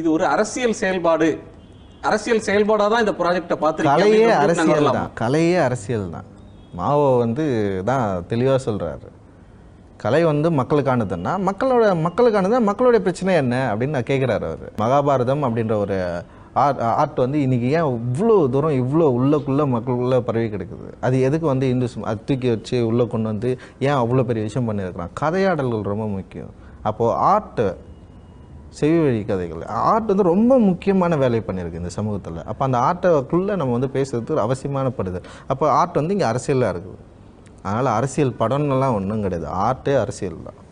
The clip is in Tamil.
இது ஒரு அரசியல் செயல்பாடு அரசியல் செயல்பாடாக தான் இந்த ப்ராஜெக்டை பார்த்து கலையே அரசியல் தான் கலையே அரசியல் தான் மாவோ வந்து தான் தெளிவாக சொல்கிறாரு கலை வந்து மக்களுக்கானதுன்னா மக்களோட மக்களுக்கானது மக்களுடைய பிரச்சனை என்ன அப்படின்னு நான் கேட்குறாரு அவர் மகாபாரதம் அப்படின்ற ஒரு ஆர்ட் ஆர்ட் வந்து இன்றைக்கி ஏன் இவ்வளோ தூரம் இவ்வளோ உள்ளக்குள்ளே மக்களுக்குள்ளே பரவி கிடக்குது அது எதுக்கு வந்து இந்துஸ் அது தூக்கி வச்சு உள்ளே கொண்டு வந்து ஏன் அவ்வளோ பெரிய விஷயம் பண்ணியிருக்கிறான் கதையாடல்கள் ரொம்ப முக்கியம் அப்போது ஆர்ட்டு செவி வழி கதைகள் ஆர்ட் வந்து ரொம்ப முக்கியமான வேலையை பண்ணியிருக்கு இந்த சமூகத்தில் அப்போ அந்த ஆர்ட்டைக்குள்ளே நம்ம வந்து பேசுறதுக்கு அவசியமானப்படுது அப்போ ஆர்ட் வந்து இங்கே அரசியலாக இருக்குது அதனால் அரசியல் படம்லாம் ஒன்றும் கிடையாது ஆர்ட்டே அரசியல் தான்